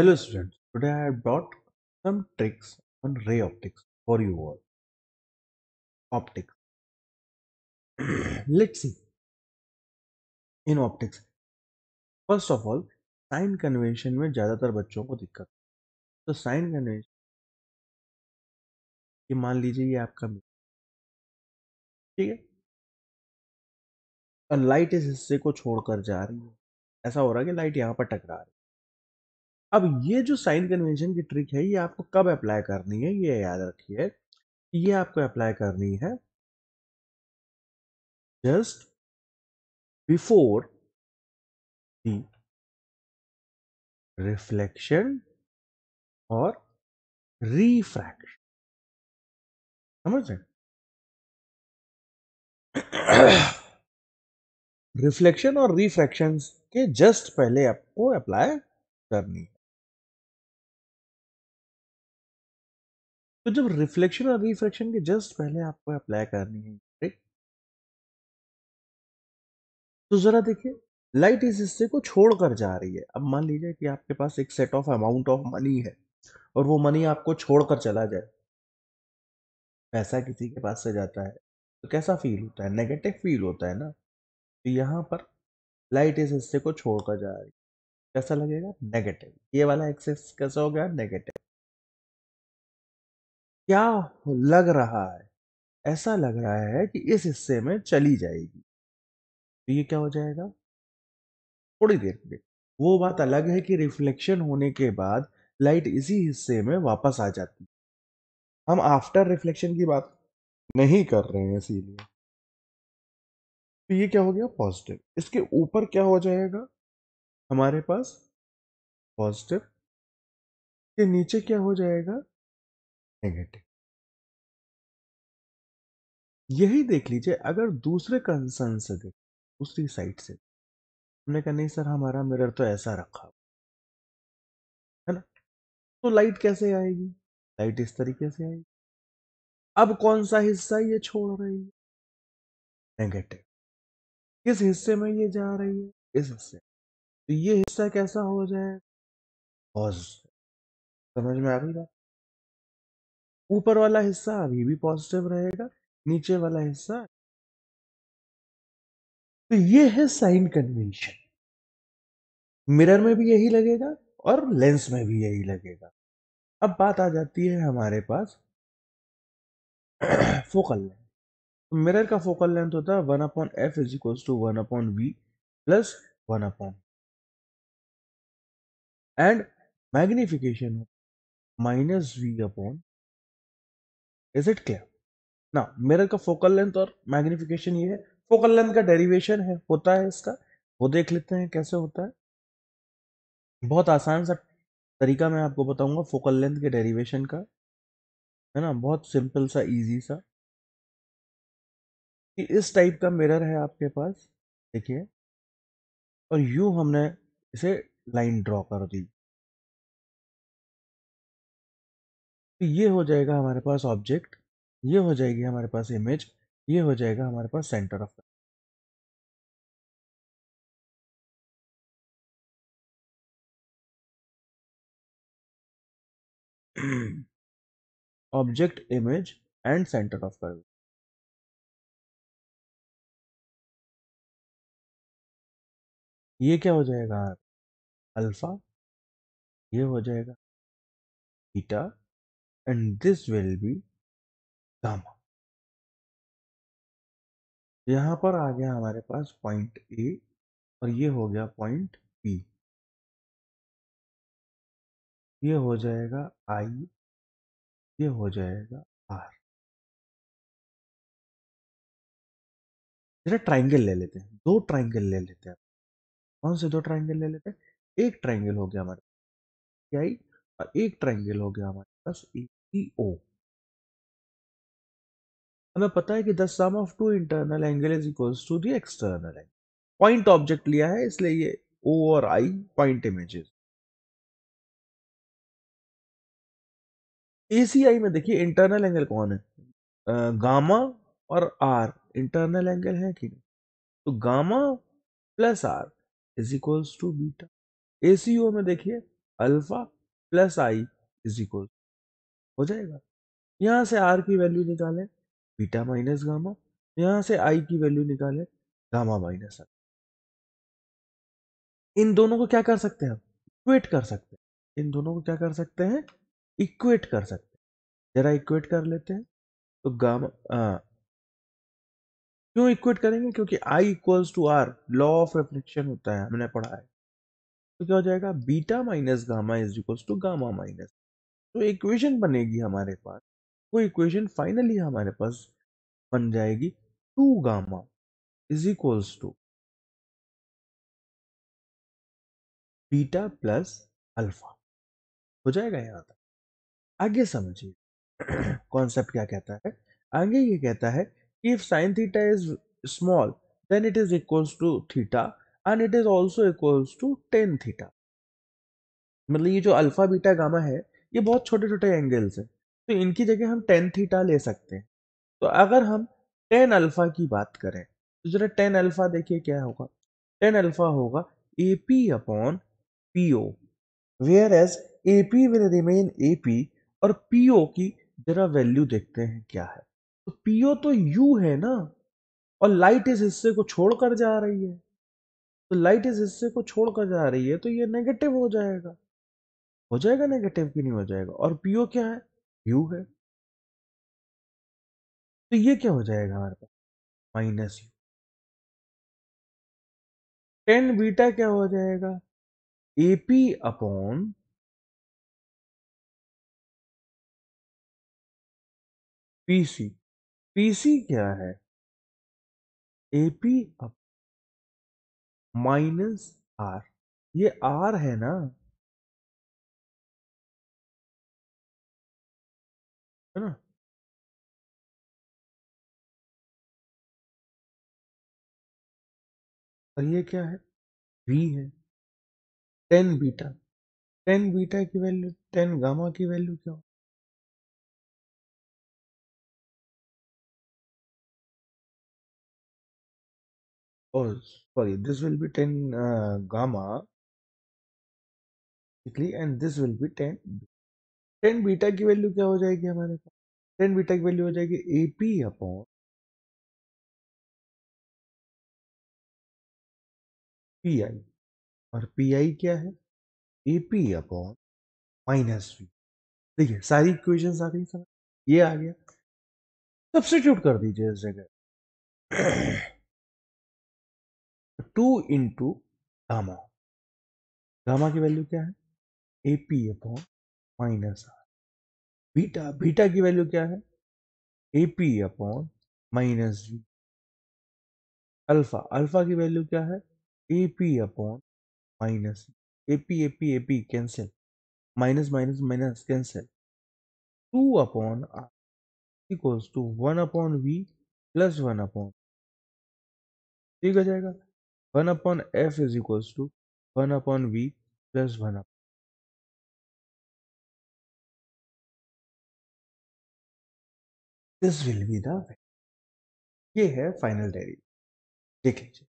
Hello students, today I have brought some tricks on ray optics for you all. Optics. Let's see. In optics, first of all, sign convention में ज़्यादातर बच्चों को दिक्कत तो sign convention ये मान लीजिए ये आपका ठीक है लाइट इस हिस्से को छोड़कर जा रही है ऐसा हो रहा है कि लाइट यहाँ पर टकरा रही है अब ये जो साइन कन्वेंशन की ट्रिक है ये आपको कब अप्लाई करनी है ये याद रखिए ये आपको अप्लाई करनी है जस्ट बिफोर दी रिफ्लेक्शन और रिफ्रैक्शन समझ रहे रिफ्लेक्शन और रिफ्रैक्शन के जस्ट पहले आपको अप्लाई करनी तो जब रिफ्लेक्शन और रिफ्लेक्शन के जस्ट पहले आपको अप्लाई करनी है तो ज़रा देखिए लाइट इस हिस्से को छोड़कर जा रही है अब मान लीजिए कि आपके पास एक set of amount of money है और वो मनी आपको छोड़कर चला जाए पैसा किसी के पास से जाता है तो कैसा फील होता है नेगेटिव फील होता है ना तो यहाँ पर लाइट इस हिस्से को छोड़कर जा रही है कैसा लगेगा नेगेटिव ये वाला एक्सेस कैसा हो गया नेगेटिव क्या लग रहा है ऐसा लग रहा है कि इस हिस्से में चली जाएगी तो ये क्या हो जाएगा थोड़ी देर के वो बात अलग है कि रिफ्लेक्शन होने के बाद लाइट इसी हिस्से में वापस आ जाती हम आफ्टर रिफ्लेक्शन की बात नहीं कर रहे हैं इसीलिए तो ये क्या हो गया पॉजिटिव इसके ऊपर क्या हो जाएगा हमारे पास पॉजिटिव के नीचे क्या हो जाएगा नेगेटिव यही देख लीजिए अगर दूसरे कंसर्न से देख दूसरी साइड से हमने कहा नहीं सर हमारा मिरर तो ऐसा रखा है ना तो लाइट कैसे आएगी लाइट इस तरीके से आएगी अब कौन सा हिस्सा ये छोड़ रही है नेगेटिव किस हिस्से में ये जा रही है इस हिस्से तो ये हिस्सा कैसा हो जाए समझ में आ गई बात ऊपर वाला हिस्सा अभी भी पॉजिटिव रहेगा नीचे वाला हिस्सा तो ये है साइन कन्वेंशन मिरर में भी यही लगेगा और लेंस में भी यही लगेगा अब बात आ जाती है हमारे पास फोकल लेंथ मिरर का फोकल लेंथ होता है one upon F is equal to one upon V plus one upon and magnification minus V upon is it clear ना मिरर का फोकल लेंथ और मैग्निफिकेशन ये है फोकल लेंथ का derivation है होता है इसका वो देख लेते हैं कैसे होता है बहुत आसान सा तरीका मैं आपको बताऊंगा फोकल लेंथ के डेरिवेशन का है ना बहुत सिंपल सा इजी सा कि इस टाइप का मिरर है आपके पास देखिए और यू हमने इसे लाइन ड्रॉ कर दी तो ये हो जाएगा हमारे पास ऑब्जेक्ट ये हो जाएगी हमारे पास इमेज ये हो जाएगा हमारे पास centre of object image and centre of curve ये क्या हो जाएगा अल्फा ये हो जाएगा beta and this will be gamma यहां पर आ गया हमारे पास पॉइंट ए और ये हो गया पॉइंट बी ये हो जाएगा आई ये हो जाएगा आर जरा ट्राइंगल ले लेते हैं दो ट्राइंगल ले लेते हैं कौन से दो ट्राइंगल ले लेते हैं एक ट्राइंगल हो गया हमारे पास आई और एक ट्राइंगल हो गया हमारे पास ई ओ हमें पता है कि the sum of two internal angle is equals to the external angle point object लिया है इसलिए ये ओ और आई पॉइंट इमेजेस एसीआई में देखिए इंटरनल एंगल कौन है आ, गामा और आर इंटरनल एंगल है कि नहीं तो gamma plus R is equals to beta ACO में देखिए alpha plus I is equals हो जाएगा यहाँ से आर की वैल्यू निकालें बीटा माइनस गामा यहाँ से आई की वैल्यू निकालें गामा माइनस आई इन दोनों को क्या कर सकते हैं इक्वेट कर सकते हैं इन दोनों को क्या कर सकते हैं इक्वेट कर सकते हैं जरा इक्वेट कर लेते हैं तो गामा आ, क्यों इक्वेट करेंगे क्योंकि I equals to R law of reflection होता है हमने पढ़ा है तो क्या हो जाएगा beta minus gamma is equals to gamma minus तो इक्वेशन बनेगी हमारे पास वो इक्वेशन फाइनली हमारे पास बन जाएगी two gamma is equals to beta plus alpha हो जाएगा यहाँ तक आगे समझिए कॉन्सेप्ट क्या कहता है आगे ये कहता है कि if sine theta is small then it is equals to theta and it is also equals to tan theta मतलब ये जो अल्फा बीटा गामा है ये बहुत छोटे छोटे एंगल्स हैं तो इनकी जगह हम टेन थीटा ले सकते हैं तो अगर हम टेन अल्फ़ा की बात करें तो जरा टेन अल्फ़ा देखिए क्या होगा टेन अल्फ़ा होगा A P upon P O whereas A P will remain A P और पी ओ की जरा वैल्यू देखते हैं क्या है तो पी ओ तो यू है ना और लाइट इस हिस्से को छोड़कर जा रही है तो लाइट इस हिस्से को छोड़कर जा रही है तो ये नेगेटिव हो जाएगा हो जाएगा नेगेटिव कि नहीं हो जाएगा और पीओ क्या है यू है तो ये क्या हो जाएगा हमारे पास माइनस यू टेन बीटा क्या हो जाएगा एपी अपॉन पीसी पीसी क्या है एपी माइनस आर ये आर है ना है और ये क्या है वी है टेन बीटा टेन बीटा की वैल्यू टेन गामा की वैल्यू क्या हो sorry this will be tan gamma and this will be tan B tan beta की वैल्यू क्या हो जाएगी हमारे पास टेन बीटा की वैल्यू हो जाएगी A P upon P I और पी आई क्या है A P upon minus V देखिए सारी इक्वेशन आ गई सर ये आ गया सब्सिट्यूट कर दीजिए इस जगह टू इंटू गामा गामा की वैल्यू क्या है A P upon minus R beta beta की वैल्यू क्या है A P upon minus V alpha alpha की वैल्यू क्या है A P upon minus A P A P A P cancel minus minus minus cancel two upon R equals to one upon V plus one upon ठीक हो जाएगा one upon F is equals to one upon V plus one upon this will be the ये है final derivative देख लीजिए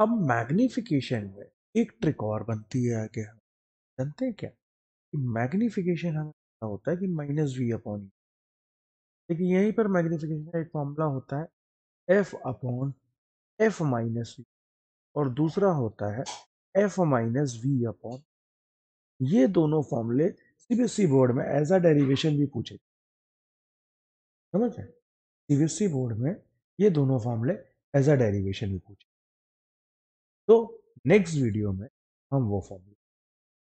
अब magnification में एक ट्रिक और बनती है आगे हम जानते हैं क्या मैग्निफिकेशन हम फॉर्मूला होता है कि माइनस वी अपॉन लेकिन यहीं पर मैग्निफिकेशन का एक फॉर्मूला होता है F upon F minus V और दूसरा होता है एफ माइनस वी अपॉन ये दोनों फॉर्मूले सीबीएसई बोर्ड में एज अ डेरिवेशन भी पूछे समझ रहे सीबीएसई बोर्ड e में ये दोनों फॉर्मूले एज अ डेरिवेशन भी पूछे तो नेक्स्ट वीडियो में हम वो फॉर्मूले